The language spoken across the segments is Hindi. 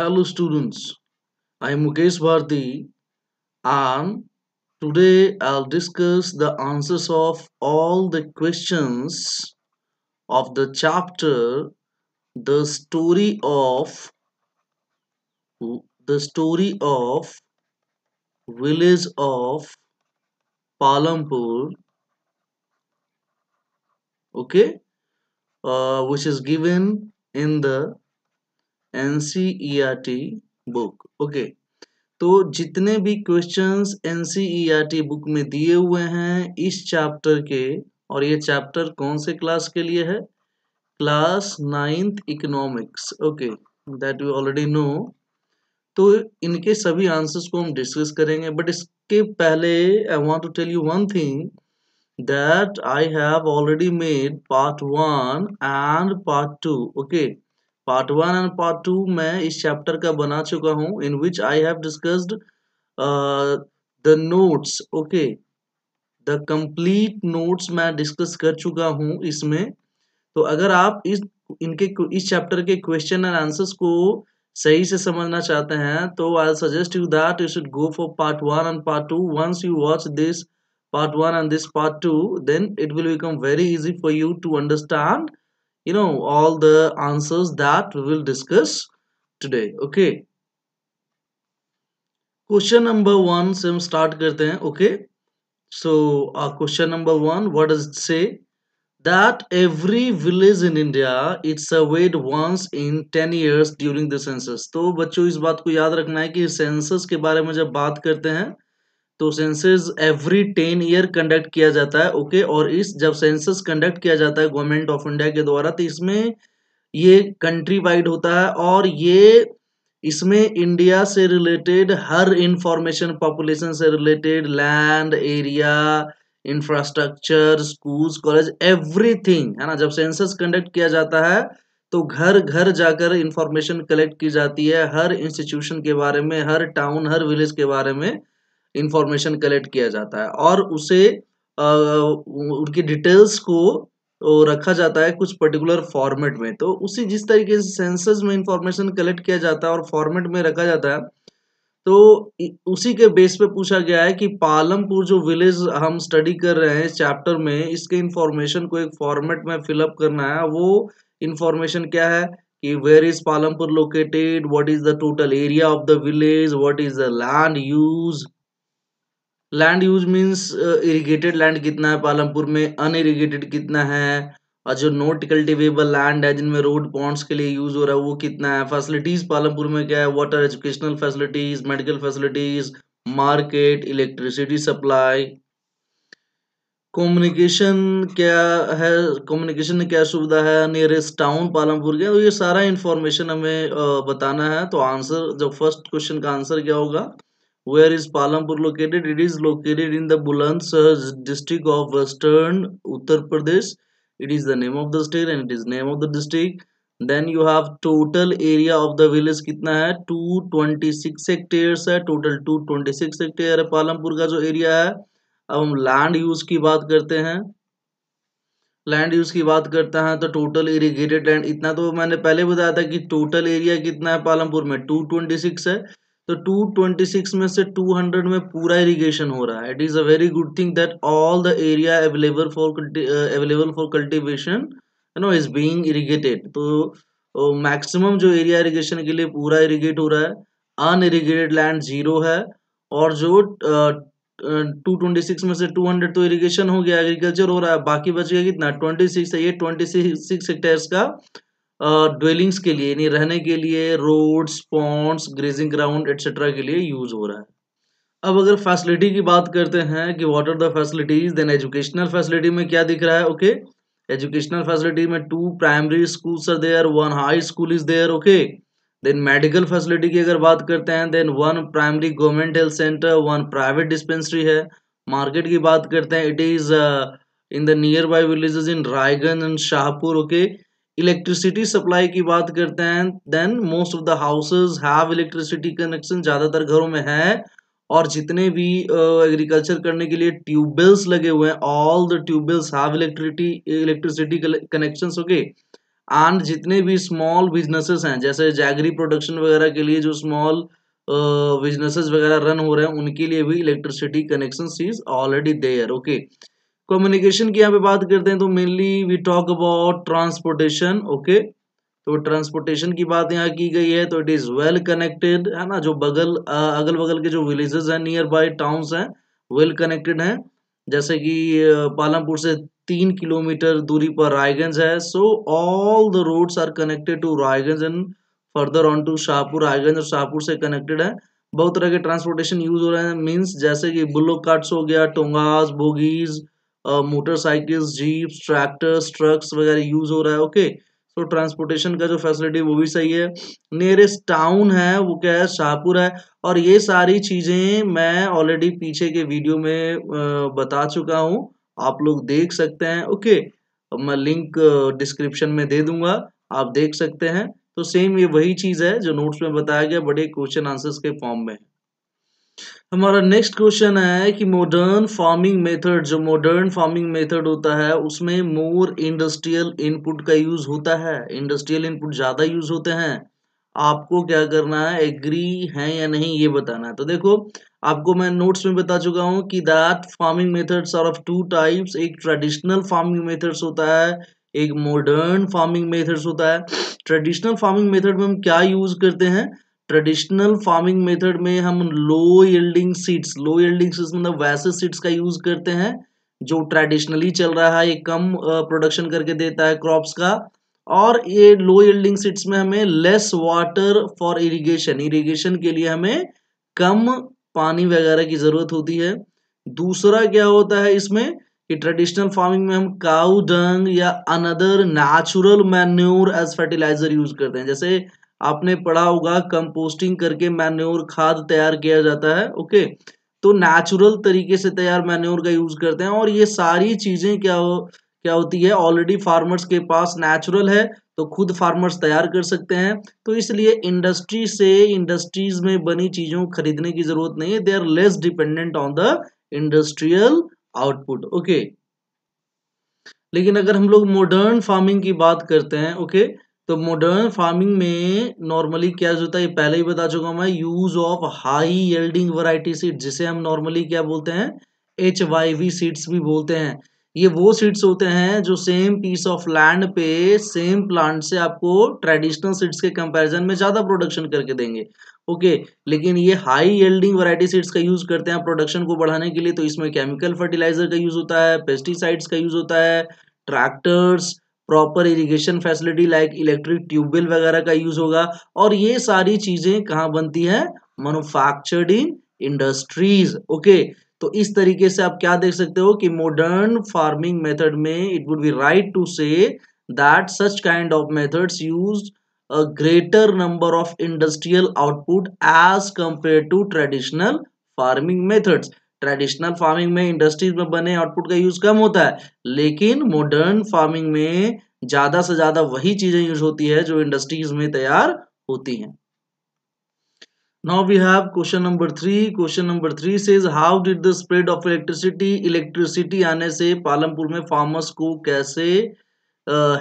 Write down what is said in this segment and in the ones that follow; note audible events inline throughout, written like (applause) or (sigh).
Hello students, I am Mukesh Bharti and today I'll discuss the answers of all the questions of the chapter The Story of The Story of Village of Palampur okay uh, which is given in the N book okay तो जितने भी क्वेश्चंस एन बुक में दिए हुए हैं इस चैप्टर के और ये चैप्टर कौन से क्लास के लिए है class ninth economics okay that you already know तो इनके सभी आंसर्स को हम डिस्कस करेंगे बट इसके पहले I want to tell you one thing that I have already made part 1 and part 2 okay part one and part two मैं इस चैप्टर का बना चुका हूँ in which I have discussed the notes okay the complete notes मैं डिस्कस कर चुका हूँ इसमें तो अगर आप इस इनके इस चैप्टर के क्वेश्चन एंड आंसर्स को सही से समझना चाहते हैं तो I suggest you that you should go for part one and part two once you watch this part one and this part two then it will become very easy for you to understand you know all the answers that we will discuss today okay question number one से हम start करते हैं okay so uh, question number one what does it say that every village in India is surveyed once in 10 years during the census तो बच्चों इस बात को याद रखना है कि census के बारे में जब बात करते हैं तो census every ten year conduct किया जाता है ओके और इस जब सेंसस कंडक्ट किया जाता है गवर्नमेंट ऑफ इंडिया के द्वारा तो इसमें ये कंट्री वाइड होता है और ये इसमें इंडिया से रिलेटेड हर इंफॉर्मेशन पॉपुलेशन से related land area infrastructure schools college everything है ना जब सेंसस कंडक्ट किया जाता है तो घर घर जाकर इंफॉर्मेशन कलेक्ट की जाती है हर इंस्टीट्यूशन के बारे में हर टाउन हर विलेज के बारे में इंफॉर्मेशन कलेक्ट किया जाता है और उसे आ, उनकी डिटेल्स को तो रखा जाता है कुछ पर्टिकुलर फॉर्मेट में तो उसी जिस तरीके से सेंसस में इंफॉर्मेशन कलेक्ट किया जाता है और फॉर्मेट में रखा जाता है तो उसी के बेस पे पूछा गया है कि पालमपुर जो विलेज हम स्टडी कर रहे हैं इस चैप्टर में इसके इंफॉर्मेशन को एक फॉर्मेट में फिलअप करना है वो इंफॉर्मेशन क्या है कि where is Palampur located what is the total area of the village what is the land use land use means irrigated land कितना है पालमपुर में अनइरिगेटेड कितना है और जो नॉट कल्टिवेबल लैंड है जिनमें रोड पॉन्ड्स के लिए यूज हो रहा है वो कितना है फैसिलिटीज पालमपुर में क्या है water educational facilities medical facilities market electricity supply communication क्या है कम्युनिकेशन में क्या सुविधा है नियरेस्ट टाउन पालमपुर क्या तो ये सारा इन्फॉर्मेशन हमें uh, बताना है तो आंसर जो फर्स्ट क्वेश्चन का आंसर क्या होगा Where is Palanpur located? It is located in the Bulandsar district of Western Uttar Pradesh. It is the name of the state and it is name of the district. Then you have total area of the village कितना है 226 हेक्टेयर्स है टोटल 226 हेक्टेयर है पालमपुर का जो एरिया है अब हम लैंड यूज की बात करते हैं लैंड यूज की बात करते हैं तो टोटल इरिगेटेड लैंड इतना तो मैंने पहले बताया था कि टोटल एरिया कितना है पालमपुर में 226 है तो 226 में से 200 में पूरा इरिगेशन हो रहा है it is a very good thing that all the area available for available for cultivation you know is being irrigated तो मैक्सिमम uh, जो एरिया इरिगेशन के लिए पूरा इरिगेट हो रहा है अन इरिगेटेड लैंड जीरो है और जो टू ट्वेंटी सिक्स में से टू हंड्रेड तो इरिगेशन हो गया एग्रीकल्चर हो रहा है बाकी बच गया कितना ट्वेंटी सिक्स है ये ट्वेंटी सिक्स हेक्टेयर्स का ड्वेलिंग्स के लिए यानी रहने के लिए roads ponds grazing ground etcetera के लिए यूज हो रहा है अब अगर फैसिलिटी की बात करते हैं कि what are the facilities then educational facility में क्या दिख रहा है ओके एजुकेशनल फैसिलिटी में two primary schools are there one high school is there okay then medical facility की अगर बात करते हैं then one primary government health centre one private dispensary है मार्केट की बात करते हैं it is in the nearby villages in Raiganj and Shahpur okay okay? Electricity supply की बात करते हैं then most of the houses have electricity connection ज़्यादातर घरों में है और जितने भी एग्रीकल्चर uh, करने के लिए ट्यूबवेल्स लगे हुए हैं all the tube wells have electricity electricity connections okay and जितने भी स्मॉल बिजनेसेस हैं जैसे जैगरी प्रोडक्शन वगैरह के लिए जो स्मॉल बिजनेसेस वगैरह रन हो रहे हैं उनके लिए भी electricity connection is already there okay communication की यहाँ पे बात करते हैं तो mainly we talk about transportation okay तो ट्रांसपोर्टेशन की बात यहाँ की गई है तो इट इज़ वेल कनेक्टेड है ना जो बगल अगल बगल के जो विलेजेस हैं नियर बाय टाउन्स हैं वेल कनेक्टेड हैं जैसे कि पालमपुर से तीन किलोमीटर दूरी पर रायगंज है so all the roads are connected to Raiganj and further on to Shahpur Raiganj और शाहपुर से कनेक्टेड है बहुत तरह के ट्रांसपोर्टेशन यूज हो रहे हैं मीन्स जैसे कि बुल्लो कार्ट्स हो गया tongas bogies motorcycles jeep tractors trucks वगैरह यूज हो रहा है ओके तो ट्रांसपोर्टेशन का जो फैसिलिटी वो भी सही है नियरेस्ट टाउन है वो क्या है शाहपुर है और ये सारी चीज़ें मैं ऑलरेडी पीछे के वीडियो में बता चुका हूँ आप लोग देख सकते हैं ओके मैं लिंक डिस्क्रिप्शन में दे दूंगा आप देख सकते हैं तो सेम ये वही चीज़ है जो नोट्स में बताया गया बड़े क्वेश्चन आंसर्स के फॉर्म में हमारा नेक्स्ट क्वेश्चन है कि मॉडर्न फार्मिंग मेथड जो मॉडर्न फार्मिंग मेथड होता है उसमें मोर इंडस्ट्रियल इनपुट का यूज होता है इंडस्ट्रियल इनपुट ज़्यादा यूज होते हैं आपको क्या करना है एग्री है या नहीं ये बताना है तो देखो आपको मैं नोट्स में बता चुका हूँ कि that farming methods are of two types एक ट्रेडिशनल फार्मिंग मेथड्स होता है एक मॉडर्न फार्मिंग मेथड्स होता है ट्रेडिशनल फार्मिंग मेथड में हम क्या यूज करते हैं ट्रेडिशनल फार्मिंग मेथड में हम low yielding seeds low yielding seeds मतलब वैसे सीड्स का यूज करते हैं जो ट्रेडिशनली चल रहा है ये कम प्रोडक्शन करके देता है क्रॉप्स का और ये लो यल्डिंग सीड्स में हमें less water for irrigation irrigation के लिए हमें कम पानी वगैरह की ज़रूरत होती है दूसरा क्या होता है इसमें कि ट्रेडिशनल फार्मिंग में हम काउ डंग या another natural manure as fertiliser use करते हैं जैसे आपने पढ़ा होगा कंपोस्टिंग करके मैन्योर खाद तैयार किया जाता है ओके तो नेचुरल तरीके से तैयार मैन्योर का यूज करते हैं और ये सारी चीजें क्या हो क्या होती है ऑलरेडी फार्मर्स के पास नेचुरल है तो खुद फार्मर्स तैयार कर सकते हैं तो इसलिए इंडस्ट्री से इंडस्ट्रीज में बनी चीजों खरीदने की जरूरत नहीं है they are less dependent on the industrial output okay लेकिन अगर हम लोग मॉडर्न फार्मिंग की बात करते हैं ओके okay? तो मॉडर्न फार्मिंग में नॉर्मली क्या होता है ये पहले ही बता चुका हूं मैं use of high yielding variety seed जिसे हम नॉर्मली क्या बोलते हैं एच वाई वी सीड्स भी बोलते हैं ये वो सीड्स होते हैं जो सेम पीस ऑफ लैंड पे सेम प्लांट से आपको ट्रेडिशनल सीड्स के कंपैरिजन में ज़्यादा प्रोडक्शन करके देंगे ओके लेकिन ये हाई येल्डिंग वैरायटी सीड्स का यूज़ करते हैं प्रोडक्शन को बढ़ाने के लिए तो इसमें केमिकल फर्टिलाइजर का यूज़ होता है पेस्टिसाइड्स का यूज़ होता है tractors proper irrigation facility like electric tubewell वगैरह का यूज होगा और ये सारी चीजें कहाँ बनती है मैनुफैक्चर्ड इन इंडस्ट्रीज ओके तो इस तरीके से आप क्या देख सकते हो कि मॉडर्न फार्मिंग मेथड में it would be right to say that such kind of methods use a greater number of industrial output as compare to traditional farming methods traditional farming में इंडस्ट्रीज में बने आउटपुट का यूज कम होता है लेकिन मॉडर्न फार्मिंग में ज्यादा से ज्यादा वही चीजें यूज होती है जो इंडस्ट्रीज में तैयार होती हैं now we have question number three question number three says how did the spread of electricity electricity आने से पालमपुर में फार्मर्स को कैसे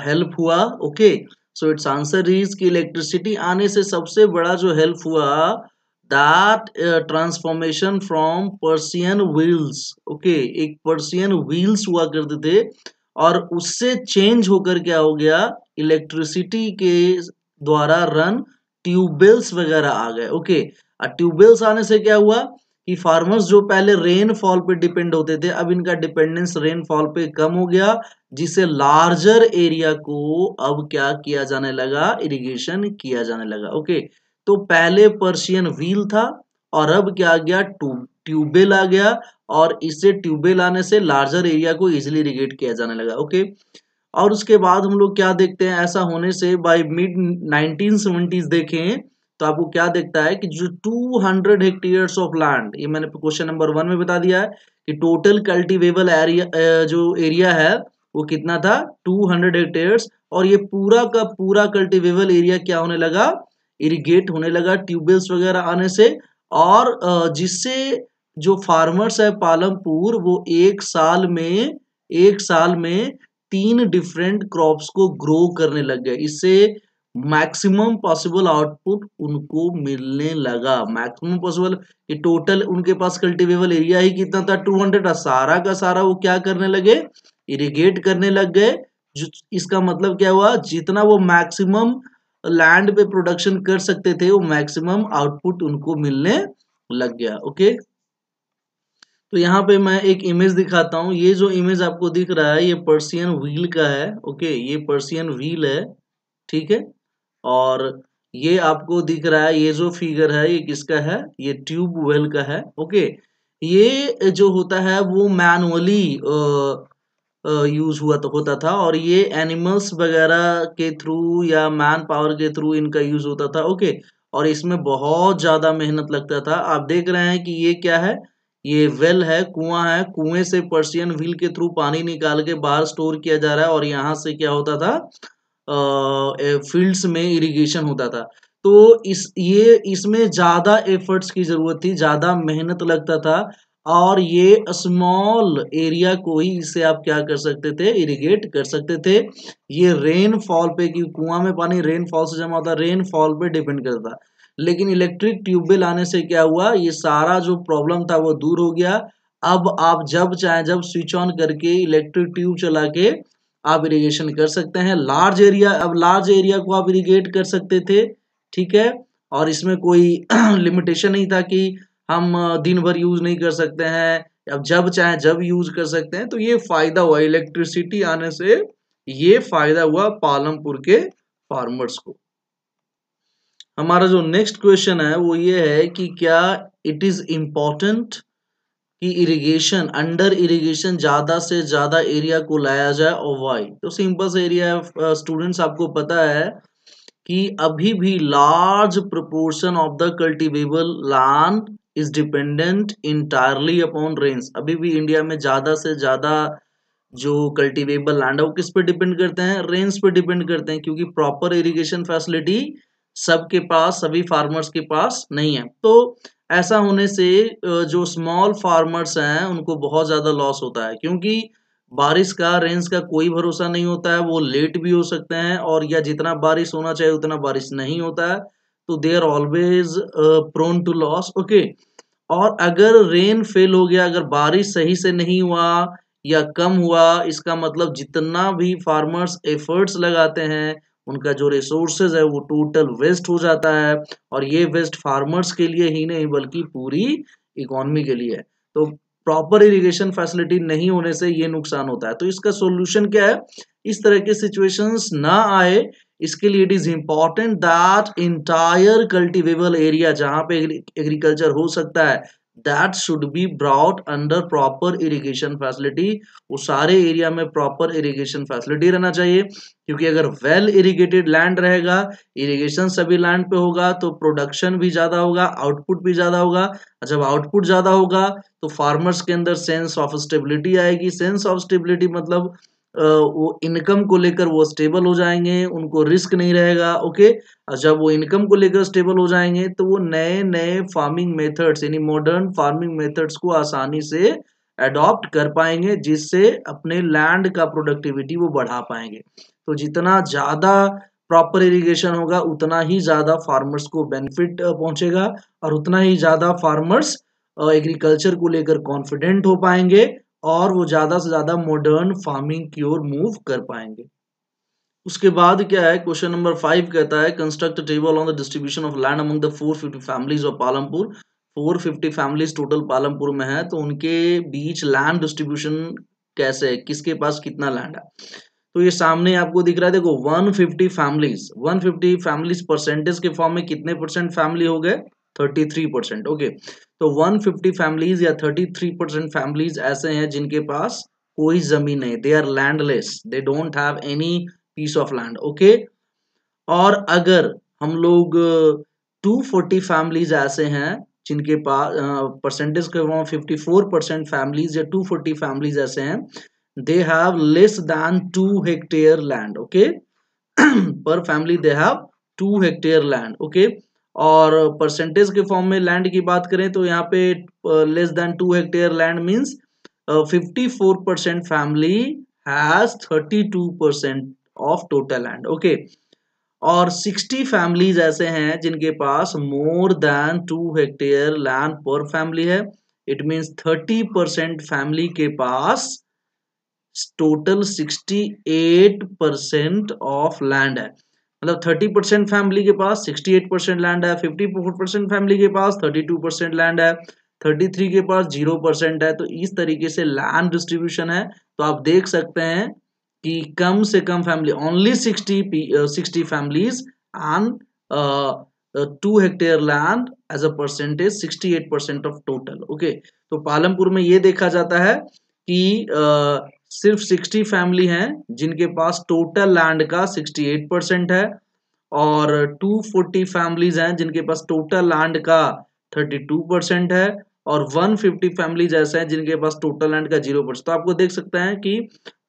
हेल्प uh, हुआ okay so its answer is कि इलेक्ट्रिसिटी आने से सबसे बड़ा जो हेल्प हुआ that uh, transformation from Persian wheels okay एक Persian wheels हुआ करते थे और उससे चेंज होकर क्या हो गया इलेक्ट्रिसिटी के द्वारा रन ट्यूबवेल्स वगैरह आ गए ओके ट्यूबवेल्स आने से क्या हुआ कि फार्मर्स जो पहले रेनफॉल पे डिपेंड होते थे अब इनका डिपेंडेंस रेनफॉल पे कम हो गया जिसे लार्जर एरिया को अब क्या किया जाने लगा इरिगेशन किया जाने लगा ओके okay. तो पहले पर्शियन व्हील था और अब क्या आ गया ट्यूब ट्यूबवेल आ गया और इससे ट्यूबवेल आने से लार्जर एरिया को इजिली रिगेट किया जाने लगा ओके और उसके बाद हम लोग क्या देखते हैं ऐसा होने से बाई मिड नाइनटीन देखें तो आपको क्या देखता है कि जो 200 हेक्टेयर ऑफ लैंड ये मैंने क्वेश्चन नंबर वन में बता दिया है कि टोटल कल्टिवेबल एरिया जो एरिया है वो कितना था 200 हेक्टेयर और ये पूरा का पूरा कल्टीवेबल एरिया क्या होने लगा इरिगेट होने लगा ट्यूबवेल्स वगैरह आने से और जिससे जो फार्मर्स है पालमपुर वो एक साल में एक साल में तीन डिफरेंट क्रॉप्स को ग्रो करने लग गए इससे मैक्सिमम पॉसिबल आउटपुट उनको मिलने लगा मैक्सिमम पॉसिबल ये टोटल उनके पास कल्टिवेबल एरिया ही कितना था 200 था सारा का सारा वो क्या करने लगे इरिगेट करने लग गए इसका मतलब क्या हुआ जितना वो मैक्सिमम लैंड पे प्रोडक्शन कर सकते थे वो मैक्सिमम आउटपुट उनको मिलने लग गया ओके तो यहाँ पे मैं एक इमेज दिखाता हूँ ये जो इमेज आपको दिख रहा है ये पर्सियन व्हील का है ओके ये पर्सियन व्हील है ठीक है और ये आपको दिख रहा है ये जो फिगर है ये किसका है ये ट्यूब वेल का है ओके ये जो होता है वो मैनुअली यूज हुआ तो होता था और ये एनिमल्स वगैरह के थ्रू या मैन पावर के थ्रू इनका यूज होता था ओके और इसमें बहुत ज़्यादा मेहनत लगता था आप देख रहे हैं कि ये क्या है ये वेल है कुआं है कुएं से पर्सियन व्हील के थ्रू पानी निकाल के बाहर स्टोर किया जा रहा है और यहाँ से क्या होता था फील्ड्स में इरिगेशन होता था तो इस ये इसमें ज़्यादा एफर्ट्स की ज़रूरत थी ज़्यादा मेहनत लगता था और ये स्मॉल एरिया को ही इसे आप क्या कर सकते थे इरिगेट कर सकते थे ये रेनफॉल पे कि कुआं में पानी रेनफॉल से जमा होता रेनफॉल पे डिपेंड करता लेकिन इलेक्ट्रिक ट्यूबवेल आने से क्या हुआ ये सारा जो प्रॉब्लम था वो दूर हो गया अब आप जब चाहे जब स्विच ऑन करके इलेक्ट्रिक ट्यूब चला के आप इरीगेशन कर सकते हैं लार्ज एरिया अब लार्ज एरिया को आप इरीगेट कर सकते थे ठीक है और इसमें कोई लिमिटेशन (clears throat) नहीं था कि हम दिन भर यूज नहीं कर सकते हैं अब जब चाहे जब यूज कर सकते हैं तो ये फायदा हुआ इलेक्ट्रिसिटी आने से ये फायदा हुआ पालमपुर के फार्मर्स को हमारा जो नेक्स्ट क्वेश्चन है वो ये है कि क्या इट इज इंपॉर्टेंट कि इरिगेशन अंडर इरिगेशन ज़्यादा से ज़्यादा एरिया को लाया जाए और वाई तो सिंपल से एरिया स्टूडेंट्स आपको पता है कि अभी भी large proportion of the cultivable land is dependent entirely upon rains अभी भी इंडिया में ज़्यादा से ज़्यादा जो कल्टीवेबल लैंड है वो किस पे डिपेंड करते हैं रेन्स पे डिपेंड करते हैं क्योंकि प्रॉपर इरिगेशन फैसिलिटी सबके पास सभी फार्मर्स के पास नहीं है तो ऐसा होने से जो स्मॉल फार्मर्स हैं उनको बहुत ज़्यादा लॉस होता है क्योंकि बारिश का रेंज का कोई भरोसा नहीं होता है वो लेट भी हो सकते हैं और या जितना बारिश होना चाहिए उतना बारिश नहीं होता है तो they are always prone to loss okay और अगर रेन फेल हो गया अगर बारिश सही से नहीं हुआ या कम हुआ इसका मतलब जितना भी फार्मर्स एफर्ट्स लगाते हैं उनका जो रिसोर्सेज है वो टोटल वेस्ट हो जाता है और ये वेस्ट फार्मर्स के लिए ही नहीं बल्कि पूरी इकोनॉमी के लिए तो प्रॉपर इरिगेशन फैसिलिटी नहीं होने से ये नुकसान होता है तो इसका सॉल्यूशन क्या है इस तरह के सिचुएशंस ना आए इसके लिए it is important that entire cultivable area जहां पे एग्रीकल्चर हो सकता है that should be brought under proper irrigation facility वो सारे एरिया में प्रॉपर इरिगेशन फैसिलिटी रहना चाहिए क्योंकि अगर वेल इरिगेटेड लैंड रहेगा इरिगेशन सभी लैंड पे होगा तो प्रोडक्शन भी ज़्यादा होगा आउटपुट भी ज़्यादा होगा जब आउटपुट ज़्यादा होगा तो फार्मर्स के अंदर सेंस ऑफ स्टेबिलिटी आएगी सेंस ऑफ स्टेबिलिटी मतलब वो इनकम को लेकर वो स्टेबल हो जाएंगे उनको रिस्क नहीं रहेगा ओके और जब वो इनकम को लेकर स्टेबल हो जाएंगे तो वो नए नए फार्मिंग मेथड्स यानी मॉडर्न फार्मिंग मेथड्स को आसानी से एडॉप्ट कर पाएंगे जिससे अपने लैंड का प्रोडक्टिविटी वो बढ़ा पाएंगे तो जितना ज़्यादा प्रॉपर इरिगेशन होगा उतना ही ज़्यादा फार्मर्स को बेनिफिट पहुंचेगा और उतना ही ज़्यादा फार्मर्स एग्रीकल्चर को लेकर कॉन्फिडेंट हो पाएंगे और वो ज़्यादा से ज़्यादा मॉडर्न फार्मिंग की ओर मूव कर पाएंगे उसके बाद क्या है क्वेश्चन नंबर फाइव कहता है construct table on the distribution of land among the 450 families of Palampur 450 families total Palampur में है तो उनके बीच लैंड डिस्ट्रीब्यूशन कैसे है किसके पास कितना लैंड है तो ये सामने आपको दिख रहा है देखो 150 फैमिलीज 150 फैमिलीज परसेंटेज के फॉर्म में कितने परसेंट फैमिली हो गए 33 परसेंट ओके तो 150 फैमिलीज या 33 परसेंट फैमिलीज ऐसे हैं जिनके पास कोई जमीन नहीं they are landless they don't have any piece of land okay और अगर हम लोग 240 uh, फैमिलीज ऐसे हैं जिनके पास परसेंटेज uh, के वहाँ फिफ्टी फोर परसेंट फैमिलीज या टू फोर्टी फैमिलीज ऐसे हैं they have less than two hectare land okay per family they have two hectare land okay और परसेंटेज के फॉर्म में लैंड की बात करें तो यहाँ पे less than two hectare land means fifty four percent family has thirty two percent of total land okay और सिक्सटी फैमिलीज ऐसे हैं जिनके पास more than two hectare land per family है it means thirty percent family के पास total sixty eight percent of land है मतलब 30 परसेंट फैमिली के पास 68 परसेंट लैंड है 54 परसेंट फैमिली के पास 32 परसेंट लैंड है 33 के पास जीरो परसेंट है तो इस तरीके से लैंड डिस्ट्रीब्यूशन है तो आप देख सकते हैं कि कम से कम family only 60 sixty families and two hectare land as a percentage 68 percent of total okay तो पालमपुर में ये देखा जाता है कि uh, सिर्फ 60 फैमिली हैं जिनके पास टोटल लैंड का 68 परसेंट है और 240 फैमिलीज हैं जिनके पास टोटल लैंड का 32 परसेंट है और 150 फैमिलीज ऐसे हैं जिनके पास टोटल लैंड का जीरो परसेंट तो आपको देख सकते हैं कि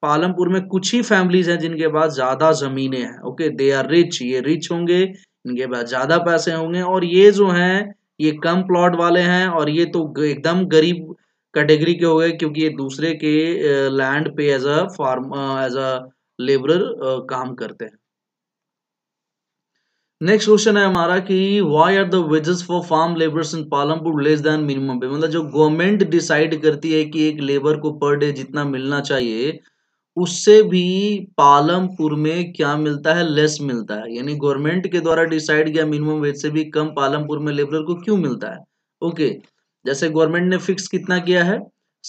पालमपुर में कुछ ही फैमिलीज हैं जिनके पास ज़्यादा ज़मीनें हैं ओके दे आर रिच ये रिच होंगे इनके पास ज़्यादा पैसे होंगे और ये जो हैं ये कम प्लॉट वाले हैं और ये तो एकदम गरीब कैटेगरी के हो गए क्योंकि ये दूसरे के लैंड पे as a farm as a labour काम करते हैं नेक्स्ट क्वेश्चन है हमारा कि why are the wages for farm labours in Palampur less than minimum pay मतलब जो गवर्नमेंट डिसाइड करती है कि एक लेबर को पर डे जितना मिलना चाहिए उससे भी पालमपुर में क्या मिलता है लेस मिलता है यानी गवर्नमेंट के द्वारा डिसाइड किया मिनिमम वेज से भी कम पालमपुर में लेबर को क्यों मिलता है ओके okay. जैसे गवर्नमेंट ने फिक्स कितना किया है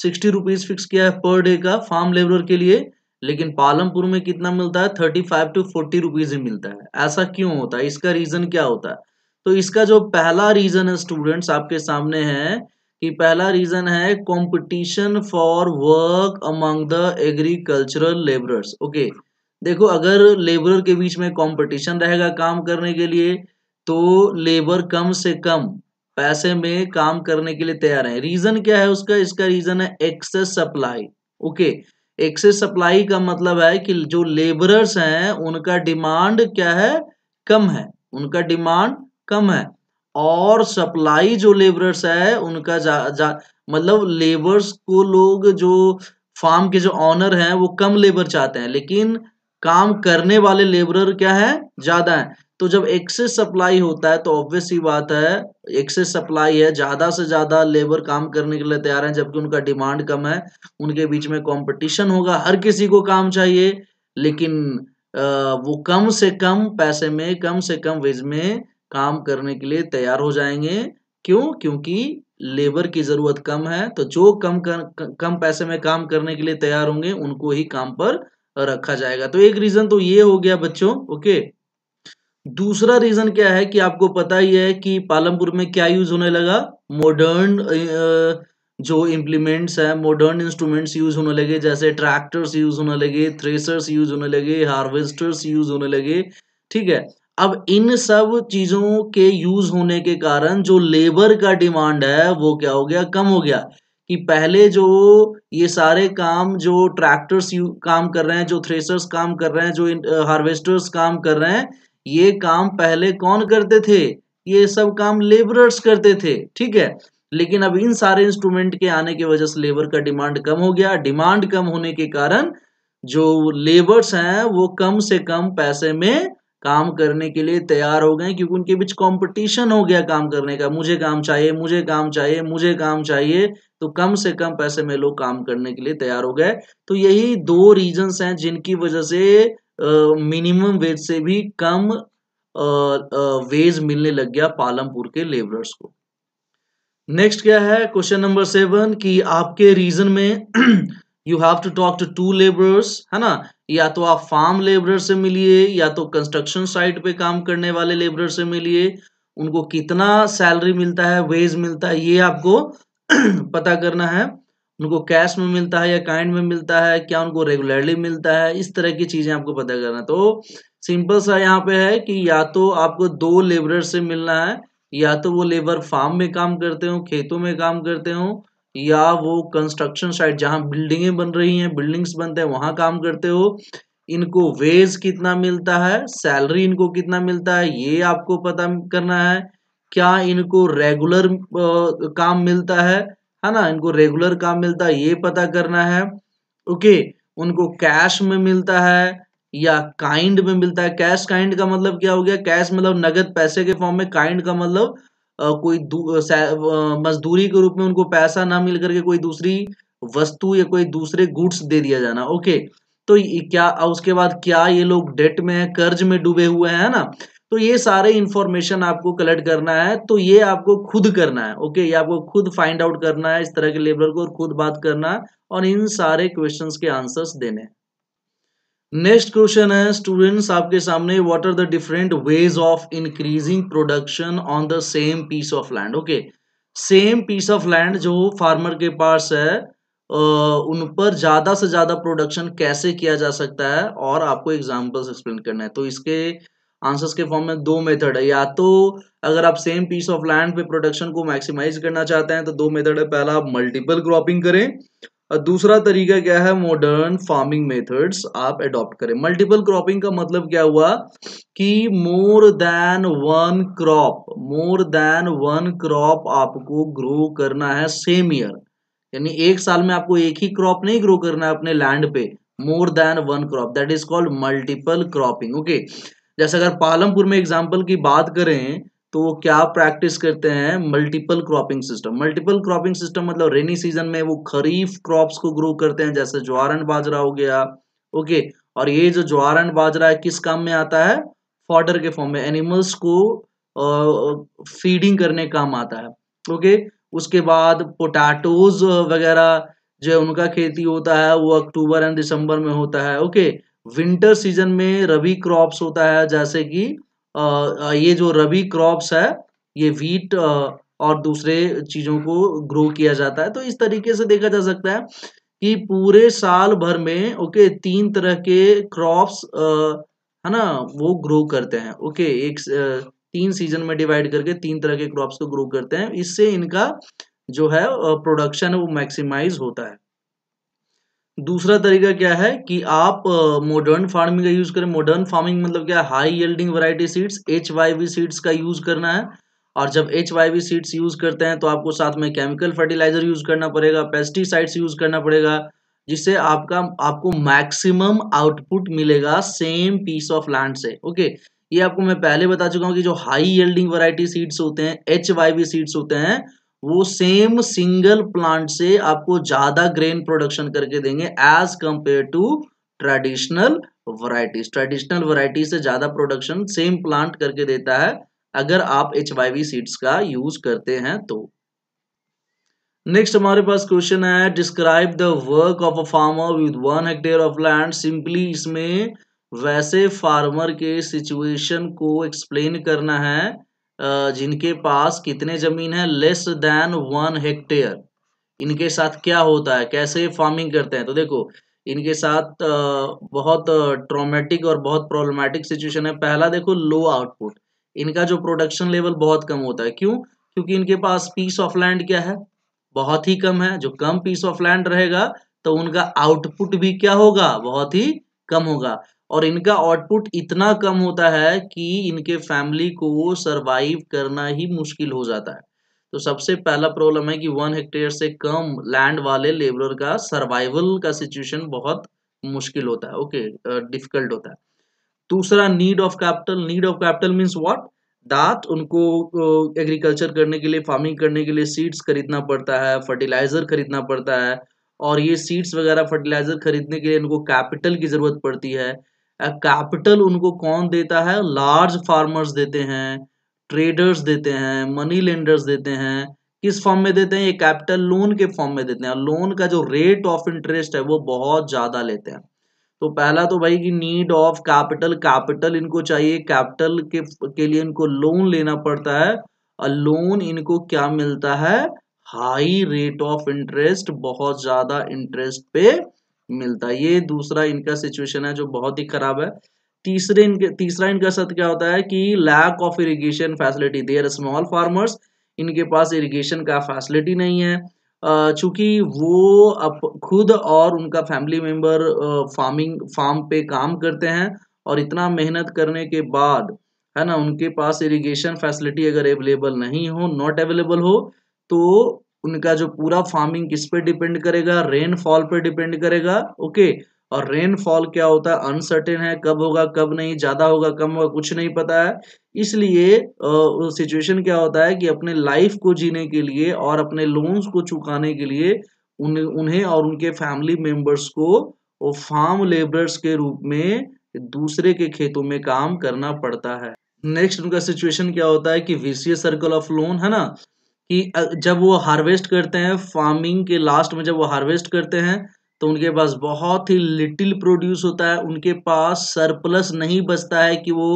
सिक्सटी रुपीज फिक्स किया है पर डे का फार्म लेबर के लिए लेकिन पालमपुर में कितना मिलता है thirty five to forty rupees ही मिलता है ऐसा क्यों होता है इसका रीजन क्या होता है तो इसका जो पहला रीजन है स्टूडेंट्स आपके सामने है कि पहला रीजन है competition for work among the agricultural labourers okay देखो अगर लेबरर के बीच में कंपटीशन रहेगा काम करने के लिए तो लेबर कम से कम पैसे में काम करने के लिए तैयार है रीजन क्या है उसका इसका रीजन है excess supply okay excess supply का मतलब है कि जो लेबरर्स हैं उनका डिमांड क्या है कम है उनका डिमांड कम है और सप्लाई जो लेबरर्स है उनका जा, जा मतलब लेबर्स को लोग जो फार्म के जो ऑनर हैं वो कम लेबर चाहते हैं लेकिन काम करने वाले लेबरर क्या है ज्यादा है तो जब एक्सेस सप्लाई होता है तो ऑब्वियस ही बात है एक्सेस सप्लाई है ज़्यादा से ज़्यादा लेबर काम करने के लिए तैयार हैं जबकि उनका डिमांड कम है उनके बीच में कंपटीशन होगा हर किसी को काम चाहिए लेकिन वो कम से कम पैसे में कम से कम वेज में काम करने के लिए तैयार हो जाएंगे क्यों क्योंकि लेबर की ज़रूरत कम है तो जो कम कर, कम पैसे में काम करने के लिए तैयार होंगे उनको ही काम पर रखा जाएगा तो एक रीज़न तो ये हो गया बच्चों ओके दूसरा रीजन क्या है कि आपको पता ही है कि पालमपुर में क्या यूज होने लगा मॉडर्न जो इम्प्लीमेंट्स है मॉडर्न इंस्ट्रूमेंट्स यूज होने लगे जैसे ट्रैक्टर्स यूज होने लगे थ्रेसर्स यूज होने लगे हार्वेस्टर्स यूज होने लगे ठीक है अब इन सब चीजों के यूज होने के कारण जो लेबर का डिमांड है वो क्या हो गया कम हो गया कि पहले जो ये सारे काम जो ट्रैक्टर्स काम कर रहे हैं जो थ्रेसर्स काम कर रहे हैं जो हार्वेस्टर्स काम कर रहे हैं ये काम पहले कौन करते थे ये सब काम लेबरर्स करते थे ठीक है लेकिन अब इन सारे इंस्ट्रूमेंट के आने की वजह से लेबर का डिमांड कम हो गया डिमांड कम होने के कारण जो लेबर्स हैं वो कम से कम पैसे में काम करने के लिए तैयार हो गए क्योंकि उनके बीच कंपटीशन हो गया काम करने का मुझे काम चाहिए मुझे काम चाहिए मुझे काम चाहिए तो कम से कम पैसे में लोग काम करने के लिए तैयार हो गए तो यही दो रीजंस हैं जिनकी वजह से मिनिमम वेज से भी कम वेज मिलने लग गया पालमपुर के लेबरर्स को नेक्स्ट क्या है क्वेश्चन नंबर सेवन कि आपके रीजन में you have to talk to two labourers है ना या तो आप फार्म लेबरर से मिलिए या तो कंस्ट्रक्शन साइट पे काम करने वाले लेबरर से मिलिए उनको कितना सैलरी मिलता है वेज मिलता है ये आपको (clears throat) पता करना है उनको कैश में मिलता है या काइंड में मिलता है क्या उनको रेगुलरली मिलता है इस तरह की चीज़ें आपको पता करना तो सिंपल सा यहाँ पे है कि या तो आपको दो लेबर से मिलना है या तो वो लेबर फार्म में काम करते हो खेतों में काम करते हो या वो कंस्ट्रक्शन साइट जहाँ बिल्डिंगें बन रही हैं बिल्डिंग्स बनते हैं वहां काम करते हो इनको वेज कितना मिलता है सैलरी इनको कितना मिलता है ये आपको पता करना है क्या इनको रेगुलर काम मिलता है है ना इनको रेगुलर काम मिलता है ये पता करना है ओके उनको कैश में मिलता है या काइंड में मिलता है कैश काइंड का मतलब क्या हो गया कैश मतलब नगद पैसे के फॉर्म में काइंड का मतलब कोई मजदूरी के रूप में उनको पैसा ना मिल करके कोई दूसरी वस्तु या कोई दूसरे गुड्स दे दिया जाना ओके तो क्या उसके बाद क्या ये लोग डेट में है कर्ज में डूबे हुए हैं ना तो ये सारे इंफॉर्मेशन आपको कलेक्ट करना है तो ये आपको खुद करना है ओके ये आपको खुद फाइंड आउट करना है इस तरह के लेबर को और खुद बात करना है और इन सारे क्वेश्चन के आंसर्स देने नेक्स्ट क्वेश्चन है स्टूडेंट्स आपके सामने what are the different ways of increasing production on the same piece of land okay same piece of land जो फार्मर के पास है उन पर ज़्यादा से ज़्यादा प्रोडक्शन कैसे किया जा सकता है और आपको एग्जाम्पल्स एक्सप्लेन करना है तो इसके आंसर्स के फॉर्म में दो मेथड है या तो अगर आप सेम पीस ऑफ लैंड पे प्रोडक्शन को मैक्सिमाइज करना चाहते हैं तो दो मेथड है पहला आप मल्टीपल क्रॉपिंग करें और दूसरा तरीका क्या है मॉडर्न फार्मिंग मेथड्स आप एडॉप्ट करें मल्टीपल क्रॉपिंग का मतलब क्या हुआ कि more than one crop more than one crop आपको ग्रो करना है सेम ईयर यानी एक साल में आपको एक ही क्रॉप नहीं ग्रो करना है अपने लैंड पे more than one crop that is called multiple cropping okay जैसे अगर पालमपुर में एग्जाम्पल की बात करें तो वो क्या प्रैक्टिस करते हैं multiple cropping system multiple cropping system मतलब रेनी सीजन में वो खरीफ क्रॉप्स को ग्रो करते हैं जैसे ज्वार एंड बाजरा हो गया ओके और ये जो ज्वार एंड बाजरा है किस काम में आता है फॉर्डर के फॉर्म में एनिमल्स को फीडिंग करने काम आता है ओके उसके बाद पोटैटोज वगैरह जो उनका खेती होता है वो अक्टूबर एंड दिसंबर में होता है ओके विंटर सीजन में रबी क्रॉप्स होता है जैसे कि ये जो रबी क्रॉप्स है ये वीट और दूसरे चीज़ों को ग्रो किया जाता है तो इस तरीके से देखा जा सकता है कि पूरे साल भर में ओके तीन तरह के क्रॉप्स है ना वो ग्रो करते हैं ओके एक तीन सीजन में डिवाइड करके तीन तरह के क्रॉप्स को ग्रो करते हैं इससे इनका जो है प्रोडक्शन वो मैक्सिमाइज होता है दूसरा तरीका क्या है कि आप मॉडर्न फार्मिंग का यूज करें मॉडर्न फार्मिंग मतलब क्या high yielding variety seeds H Y V seeds का यूज करना है और जब H Y V seeds use करते हैं तो आपको साथ में केमिकल फर्टिलाइजर यूज करना पड़ेगा पेस्टिसाइड्स यूज करना पड़ेगा जिससे आपका आपको मैक्सिमम आउटपुट मिलेगा सेम पीस ऑफ लैंड से ओके ये आपको मैं पहले बता चुका हूँ कि जो हाई येल्डिंग वराइटी सीड्स होते हैं एच वाई वी सीड्स होते हैं वो सेम सिंगल प्लांट से आपको ज्यादा ग्रेन प्रोडक्शन करके देंगे as compare to traditional varieties traditional variety से ज्यादा प्रोडक्शन सेम प्लांट करके देता है अगर आप एच सीड्स का यूज करते हैं तो नेक्स्ट हमारे पास क्वेश्चन है describe the work of a farmer with one hectare of land simply इसमें वैसे फार्मर के सिचुएशन को एक्सप्लेन करना है जिनके पास कितने जमीन है लेस देन वन हेक्टेयर इनके साथ क्या होता है कैसे फार्मिंग करते हैं तो देखो इनके साथ बहुत ट्रोमेटिक और बहुत प्रॉब्लमेटिक सिचुएशन है पहला देखो लो आउटपुट इनका जो प्रोडक्शन लेवल बहुत कम होता है क्यों क्योंकि इनके पास पीस ऑफ लैंड क्या है बहुत ही कम है जो कम पीस ऑफ लैंड रहेगा तो उनका आउटपुट भी क्या होगा बहुत ही कम होगा और इनका आउटपुट इतना कम होता है कि इनके फैमिली को सरवाइव करना ही मुश्किल हो जाता है तो सबसे पहला प्रॉब्लम है कि वन हेक्टेयर से कम लैंड वाले लेबर का सर्वाइवल का सिचुएशन बहुत मुश्किल होता है ओके डिफिकल्ट uh, होता है दूसरा need of capital need of capital means what that उनको एग्रीकल्चर uh, करने के लिए फार्मिंग करने के लिए सीड्स खरीदना पड़ता है फर्टिलाइजर खरीदना पड़ता है और ये सीड्स वगैरह फर्टिलाइजर खरीदने के लिए इनको कैपिटल की ज़रूरत पड़ती है कैपिटल उनको कौन देता है लार्ज फार्मर्स देते हैं ट्रेडर्स देते हैं मनी लेंडर्स देते हैं किस फॉर्म में देते हैं ये कैपिटल लोन के फॉर्म में देते हैं लोन का जो रेट ऑफ इंटरेस्ट है वो बहुत ज़्यादा लेते हैं तो पहला तो भाई कि नीड ऑफ कैपिटल कैपिटल इनको चाहिए कैपिटल के के लिए इनको लोन लेना पड़ता है और लोन इनको क्या मिलता है हाई रेट ऑफ इंटरेस्ट बहुत ज़्यादा इंटरेस्ट पे मिलता है ये दूसरा इनका सिचुएशन है जो बहुत ही खराब है तीसरे इनके तीसरा इनका सत्य क्या होता है कि lack of irrigation facility their small farmers इनके पास इरीगेशन का फैसिलिटी नहीं है चूंकि वो अप, खुद और उनका फैमिली मेंबर फार्मिंग फार्म पे काम करते हैं और इतना मेहनत करने के बाद है ना उनके पास इरीगेशन फैसिलिटी अगर अवेलेबल नहीं हो नॉट अवेलेबल हो तो उनका जो पूरा फार्मिंग किस पे डिपेंड करेगा रेनफॉल पे डिपेंड करेगा ओके और रेनफॉल क्या होता है अनसर्टेन है कब होगा कब नहीं ज़्यादा होगा कम होगा कुछ नहीं पता है इसलिए सिचुएशन क्या होता है कि अपने लाइफ को जीने के लिए और अपने लोन्स को चुकाने के लिए उन उन्हें और उनके फैमिली मेंबर्स को फार्म लेबर्स के रूप में दूसरे के खेतों में काम करना पड़ता है नेक्स्ट उनका सिचुएशन क्या होता है कि वीसीए सर्कल ऑफ लोन है ना कि जब वो हार्वेस्ट करते हैं फार्मिंग के लास्ट में जब वो हार्वेस्ट करते हैं तो उनके पास बहुत ही लिटिल प्रोड्यूस होता है उनके पास सरप्लस नहीं बचता है कि वो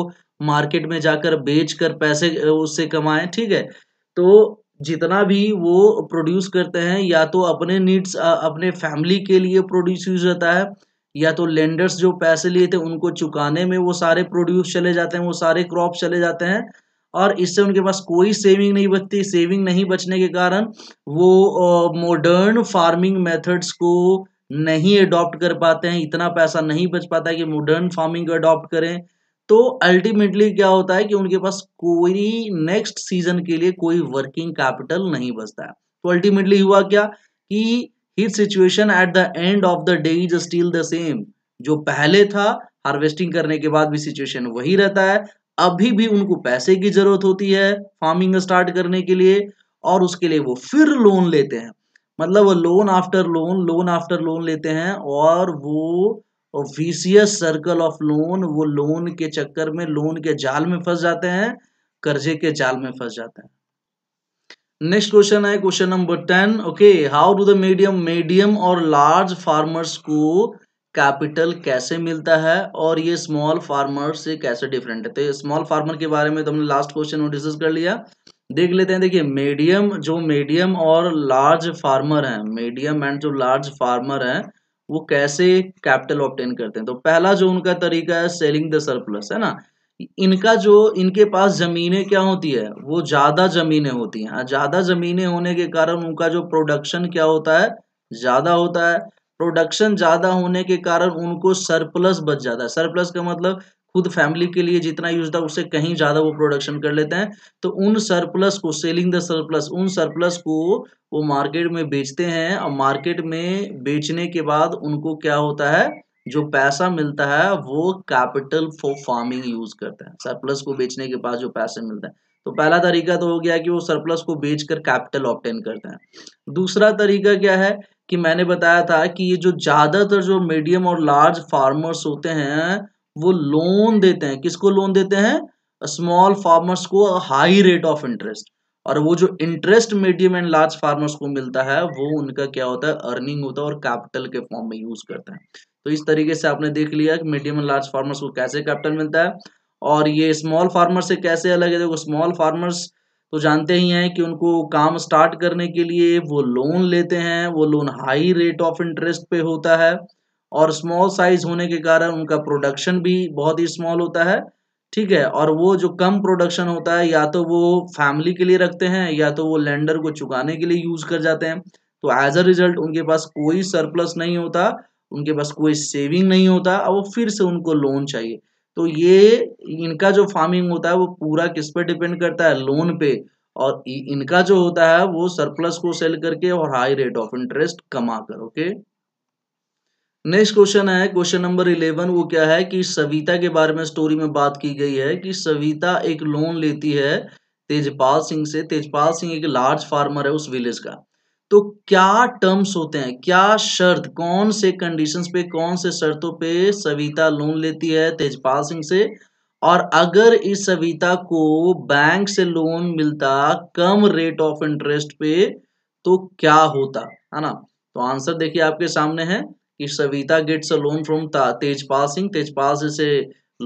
मार्केट में जाकर बेच कर पैसे उससे कमाएं ठीक है तो जितना भी वो प्रोड्यूस करते हैं या तो अपने नीड्स अपने फैमिली के लिए प्रोड्यूस यूज होता है या तो लेंडर्स जो पैसे लिए थे उनको चुकाने में वो सारे प्रोड्यूस चले जाते हैं वो सारे क्रॉप चले जाते हैं और इससे उनके पास कोई सेविंग नहीं बचती सेविंग नहीं बचने के कारण वो मॉडर्न फार्मिंग मेथड्स को नहीं अडॉप्ट कर पाते हैं इतना पैसा नहीं बच पाता है कि मॉडर्न फार्मिंग को अडॉप्ट करें तो अल्टीमेटली क्या होता है कि उनके पास कोई नेक्स्ट सीजन के लिए कोई वर्किंग कैपिटल नहीं बचता है तो अल्टीमेटली हुआ क्या कि hit situation at the end of the day is still the same जो पहले था हार्वेस्टिंग करने के बाद भी सिचुएशन वही रहता है अभी भी उनको पैसे की जरूरत होती है फार्मिंग स्टार्ट करने के लिए और उसके लिए वो फिर लोन लेते हैं मतलब वो loan after loan loan after loan लेते हैं और वो वीसीएस सर्कल ऑफ लोन वो लोन के चक्कर में लोन के जाल में फंस जाते हैं कर्जे के जाल में फंस जाते हैं नेक्स्ट क्वेश्चन है question number ten okay how do the medium medium और लार्ज फार्मर्स को कैपिटल कैसे मिलता है और ये स्मॉल फार्मर से कैसे डिफरेंट है तो स्मॉल फार्मर के बारे में तो हमने लास्ट क्वेश्चन में डिस्कस कर लिया देख लेते हैं देखिए मीडियम जो मीडियम और लार्ज फार्मर हैं मीडियम एंड जो लार्ज फार्मर हैं वो कैसे कैपिटल ऑप्टेन करते हैं तो पहला जो उनका तरीका है सेलिंग द सरप्लस है ना इनका जो इनके पास ज़मीनें क्या होती है वो ज़्यादा ज़मीनें होती हैं हाँ, ज़्यादा ज़मीनें होने के कारण उनका जो प्रोडक्शन क्या होता है ज़्यादा होता है प्रोडक्शन ज़्यादा होने के कारण उनको सरप्लस बच जाता है सरप्लस का मतलब खुद फैमिली के लिए जितना यूज था उससे कहीं ज़्यादा वो प्रोडक्शन कर लेते हैं तो उन सरप्लस को सेलिंग द सरप्लस उन सरप्लस को वो मार्केट में बेचते हैं और मार्केट में बेचने के बाद उनको क्या होता है जो पैसा मिलता है वो कैपिटल फॉर फार्मिंग यूज करते हैं सरप्लस को बेचने के बाद जो पैसे मिलते हैं तो पहला तरीका तो हो गया कि वो सरप्लस को बेचकर कैपिटल ऑप्टेन करते हैं दूसरा तरीका क्या है कि मैंने बताया था कि ये जो ज़्यादातर जो मीडियम और लार्ज फार्मर्स होते हैं वो लोन देते हैं किसको लोन देते हैं स्मॉल फार्मर्स को हाई रेट ऑफ इंटरेस्ट और वो जो interest medium and large farmers को मिलता है वो उनका क्या होता है अर्निंग होता है और कैपिटल के फॉर्म में यूज करते हैं तो इस तरीके से आपने देख लिया कि मीडियम एंड लार्ज फार्मर्स को कैसे कैपिटल मिलता है और ये स्मॉल फार्मर से कैसे अलग है देखो स्मॉल फार्मर्स तो जानते ही हैं कि उनको काम स्टार्ट करने के लिए वो लोन लेते हैं वो loan high rate of interest पे होता है और स्मॉल साइज होने के कारण उनका प्रोडक्शन भी बहुत ही स्मॉल होता है ठीक है और वो जो कम प्रोडक्शन होता है या तो वो फैमिली के लिए रखते हैं या तो वो लैंडर को चुकाने के लिए यूज कर जाते हैं तो एज अ रिजल्ट उनके पास कोई सरप्लस नहीं होता उनके पास कोई सेविंग नहीं होता और वो फिर से उनको लोन चाहिए तो ये इनका जो फार्मिंग होता है वो पूरा किस पे डिपेंड करता है लोन पे और इनका जो होता है वो सरप्लस को सेल करके और हाई रेट ऑफ इंटरेस्ट कमा कर ओके नेक्स्ट क्वेश्चन है क्वेश्चन नंबर इलेवन वो क्या है कि सविता के बारे में स्टोरी में बात की गई है कि सविता एक लोन लेती है तेजपाल सिंह से तेजपाल सिंह एक लार्ज फार्मर है उस विलेज का तो क्या टर्म्स होते हैं क्या शर्त कौन से कंडीशंस पे कौन से शर्तों पे सविता लोन लेती है तेजपाल सिंह से और अगर इस सविता को बैंक से लोन मिलता कम रेट ऑफ इंटरेस्ट पे तो क्या होता है ना तो आंसर देखिए आपके सामने है कि Savita gets a loan from Tejpal Singh Tejpal Singh से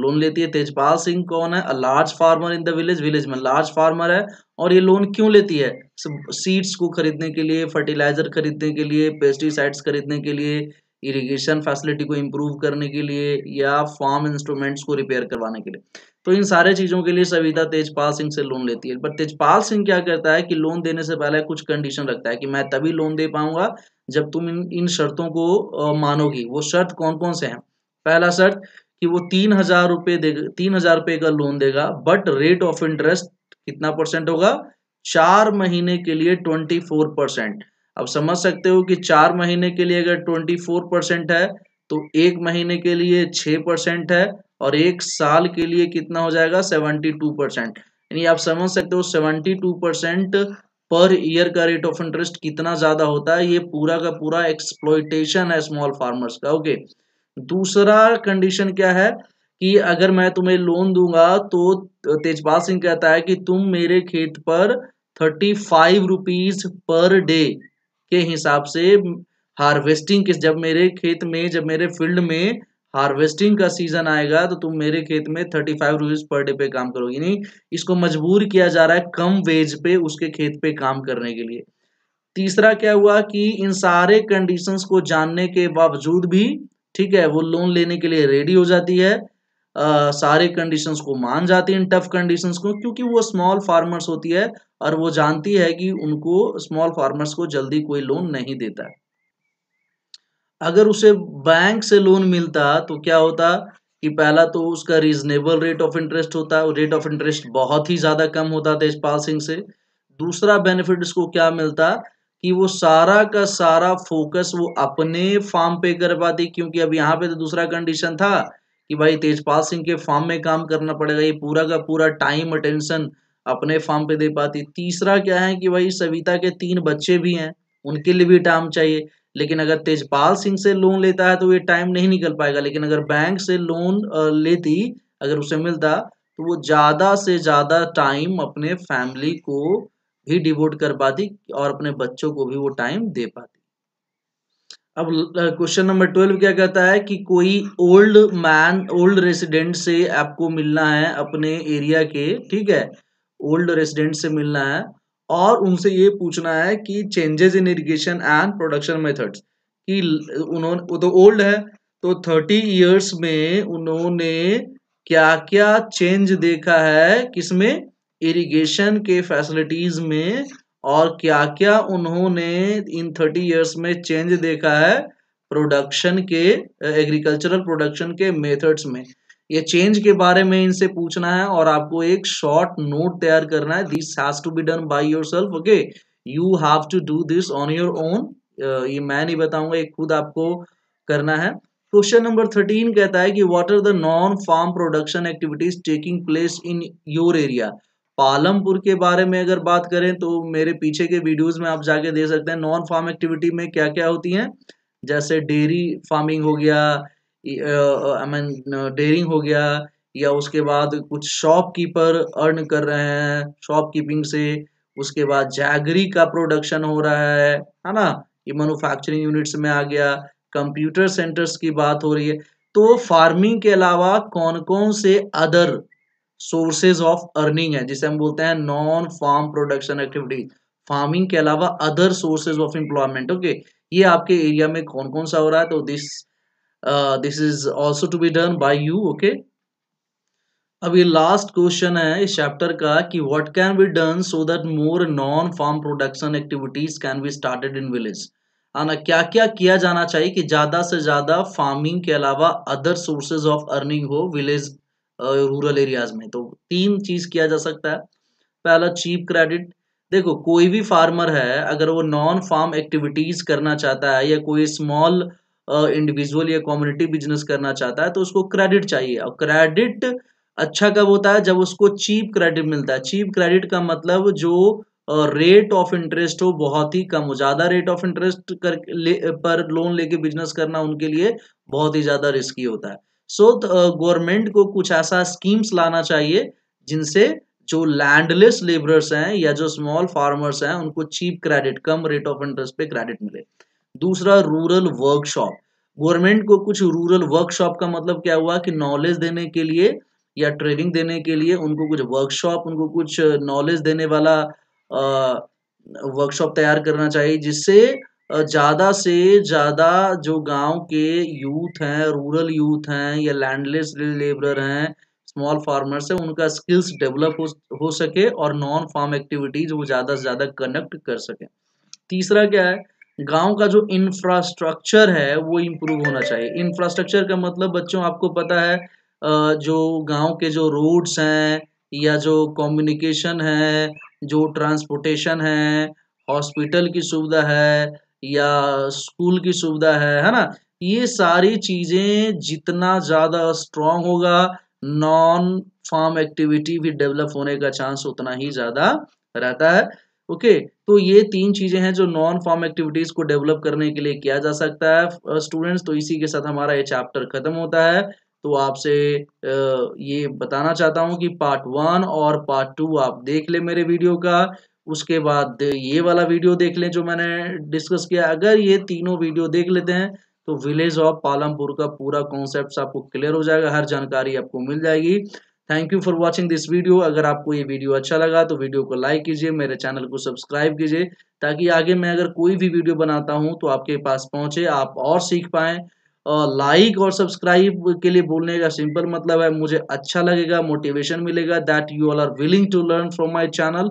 लोन लेती है तेजपाल सिंह कौन है a large farmer in the village village में लार्ज फार्मर है और ये लोन क्यों लेती है सीड्स को खरीदने के लिए फर्टिलाइजर खरीदने के लिए पेस्टिसाइड्स खरीदने के लिए इरिगेशन फैसिलिटी को इम्प्रूव करने के लिए या फार्म इंस्ट्रूमेंट्स को रिपेयर करवाने के लिए तो इन सारे चीज़ों के लिए सविता तेजपाल सिंह से लोन लेती है पर तेजपाल सिंह क्या करता है कि लोन देने से पहले कुछ कंडीशन रखता है कि मैं तभी लोन दे पाऊंगा जब तुम इन इन शर्तों को मानोगी वो शर्त कौन कौन से हैं पहला शर्त कि वो तीन हजार रुपये देगा तीन हजार रुपये का लोन देगा बट रेट ऑफ इंटरेस्ट कितना परसेंट होगा चार महीने के लिए ट्वेंटी फोर परसेंट अब समझ सकते हो कि चार महीने के लिए अगर ट्वेंटी फोर परसेंट है तो एक महीने के लिए छह परसेंट है और एक साल के लिए कितना हो जाएगा सेवेंटी टू परसेंट यानी आप समझ सकते हो seventy two percent per year का रेट ऑफ इंटरेस्ट कितना ज़्यादा होता है ये पूरा का पूरा एक्सप्लोइटेशन है स्मॉल फार्मर्स का ओके दूसरा कंडीशन क्या है कि अगर मैं तुम्हें लोन दूंगा तो तेजपाल सिंह कहता है कि तुम मेरे खेत पर thirty five rupees per day के हिसाब से हार्वेस्टिंग के जब मेरे खेत में जब मेरे फील्ड में हार्वेस्टिंग का सीजन आएगा तो तुम मेरे खेत में thirty five rupees per day पे काम करोगे नहीं इसको मजबूर किया जा रहा है कम वेज पे उसके खेत पे काम करने के लिए तीसरा क्या हुआ कि इन सारे कंडीशंस को जानने के बावजूद भी ठीक है वो लोन लेने के लिए रेडी हो जाती है सारे कंडीशंस को मान जाती है इन टफ कंडीशंस को क्योंकि वो स्मॉल फार्मर्स होती है और वो जानती है कि उनको स्मॉल फार्मर्स को जल्दी कोई लोन नहीं देता है अगर उसे बैंक से लोन मिलता तो क्या होता कि पहला तो उसका रीजनेबल रेट ऑफ इंटरेस्ट होता रेट ऑफ इंटरेस्ट बहुत ही ज़्यादा कम होता तेजपाल सिंह से दूसरा बेनिफिट इसको क्या मिलता कि वो सारा का सारा फोकस वो अपने फार्म पे कर पाती क्योंकि अब यहाँ पे तो दूसरा कंडीशन था कि भाई तेजपाल सिंह के फार्म में काम करना पड़ेगा ये पूरा का पूरा टाइम अटेंशन अपने फार्म पे दे पाती तीसरा क्या है कि भाई सविता के तीन बच्चे भी हैं उनके लिए भी टाइम चाहिए लेकिन अगर तेजपाल सिंह से लोन लेता है तो ये टाइम नहीं निकल पाएगा लेकिन अगर बैंक से लोन लेती अगर उसे मिलता तो वो ज़्यादा से ज़्यादा टाइम अपने फैमिली को भी डिवोट कर पाती और अपने बच्चों को भी वो टाइम दे पाती अब क्वेश्चन नंबर ट्वेल्व क्या कहता है कि कोई ओल्ड मैन ओल्ड रेसिडेंट से आपको मिलना है अपने एरिया के ठीक है ओल्ड रेसिडेंट से मिलना है और उनसे ये पूछना है कि changes in irrigation and production methods कि उन्होंने वो तो ओल्ड है तो थर्टी इयर्स में उन्होंने क्या क्या चेंज देखा है किसमें इरिगेशन के फैसिलिटीज में और क्या क्या उन्होंने इन थर्टी इयर्स में चेंज देखा है प्रोडक्शन के एग्रीकल्चरल प्रोडक्शन के मेथड्स में ये चेंज के बारे में इनसे पूछना है और आपको एक शॉर्ट नोट तैयार करना है this has to be done by yourself okay you have to do this on your own ये मैं नहीं बताऊंगा ये खुद आपको करना है क्वेश्चन नंबर थर्टीन कहता है कि what are the non farm production activities taking place in your area Palampur के बारे में अगर बात करें तो मेरे पीछे के वीडियोस में आप जाके दे सकते हैं नॉन फार्म एक्टिविटी में क्या क्या होती हैं जैसे डेयरी फार्मिंग हो गया आई मीन डेयरिंग हो गया या उसके बाद कुछ शॉप कीपर अर्न कर रहे हैं शॉप कीपिंग से उसके बाद जैगरी का प्रोडक्शन हो रहा है है ना ये मैनुफैक्चरिंग यूनिट्स में आ गया कंप्यूटर सेंटर्स की बात हो रही है तो फार्मिंग के अलावा कौन कौन से अदर सोर्सेज ऑफ अर्निंग है जिसे हम बोलते हैं non farm production activities farming के अलावा other sources of employment okay ये आपके एरिया में कौन कौन सा हो रहा है तो this this is also to be done by you okay अब ये लास्ट क्वेश्चन है इस चैप्टर का कि what can be done so that more non farm production activities can be started in village आना क्या क्या किया जाना चाहिए कि ज़्यादा से ज़्यादा फार्मिंग के अलावा अदर सोर्सेज ऑफ अर्निंग हो विलेज रूरल एरियाज में तो तीन चीज किया जा सकता है पहला चीप क्रेडिट देखो कोई भी फार्मर है अगर वो नॉन फार्म एक्टिविटीज करना चाहता है या कोई स्मॉल इंडिविजुअल या कम्युनिटी बिजनेस करना चाहता है तो उसको क्रेडिट चाहिए और क्रेडिट अच्छा कब होता है जब उसको चीप क्रेडिट मिलता है चीप क्रेडिट का मतलब जो रेट ऑफ इंटरेस्ट हो बहुत ही कम हो ज़्यादा रेट ऑफ इंटरेस्ट कर ले, पर लोन लेके बिजनेस करना उनके लिए बहुत ही ज़्यादा रिस्की होता है सो गवर्नमेंट uh, को कुछ ऐसा स्कीम्स लाना चाहिए जिनसे जो लैंडलेस लेबरर्स हैं या जो स्मॉल फार्मर्स हैं उनको चीप क्रेडिट कम रेट ऑफ इंटरेस्ट पे क्रेडिट मिले दूसरा रूरल वर्कशॉप गवर्नमेंट को कुछ रूरल वर्कशॉप का मतलब क्या हुआ कि नॉलेज देने के लिए या ट्रेनिंग देने के लिए उनको कुछ वर्कशॉप उनको कुछ नॉलेज देने वाला वर्कशॉप uh, तैयार करना चाहिए जिससे ज़्यादा से ज़्यादा जो गांव के यूथ हैं रूरल यूथ हैं या लैंडलेस लेबरर हैं स्मॉल फार्मर्स हैं उनका स्किल्स डेवलप हो हो सके और नॉन फार्म एक्टिविटीज़ वो ज़्यादा से ज़्यादा कनेक्ट कर सकें तीसरा क्या है गांव का जो इंफ्रास्ट्रक्चर है वो इम्प्रूव होना चाहिए इंफ्रास्ट्रक्चर का मतलब बच्चों आपको पता है जो गांव के जो रोड्स हैं या जो कम्युनिकेशन है जो ट्रांसपोर्टेशन है हॉस्पिटल की सुविधा है या स्कूल की सुविधा है है ना ये सारी चीज़ें जितना ज़्यादा स्ट्रांग होगा नॉन फार्म एक्टिविटी भी डेवलप होने का चांस उतना ही ज़्यादा रहता है ओके okay, तो ये तीन चीज़ें हैं जो नॉन फॉर्म एक्टिविटीज़ को डेवलप करने के लिए किया जा सकता है स्टूडेंट्स तो इसी के साथ हमारा ये चैप्टर ख़त्म होता है तो आपसे ये बताना चाहता हूँ कि पार्ट वन और पार्ट टू आप देख ले मेरे वीडियो का उसके बाद ये वाला वीडियो देख लें जो मैंने डिस्कस किया अगर ये तीनों वीडियो देख लेते हैं तो विलेज ऑफ पालमपुर का पूरा कॉन्सेप्ट आपको क्लियर हो जाएगा हर जानकारी आपको मिल जाएगी thank you for watching this video अगर आपको ये वीडियो अच्छा लगा तो वीडियो को लाइक कीजिए मेरे चैनल को सब्सक्राइब कीजिए ताकि आगे मैं अगर कोई भी वीडियो बनाता हूँ तो आपके पास पहुँचे आप और सीख पाएँ और लाइक और सब्सक्राइब के लिए बोलने का सिंपल मतलब है मुझे अच्छा लगेगा मोटिवेशन मिलेगा that you all are willing to learn from my channel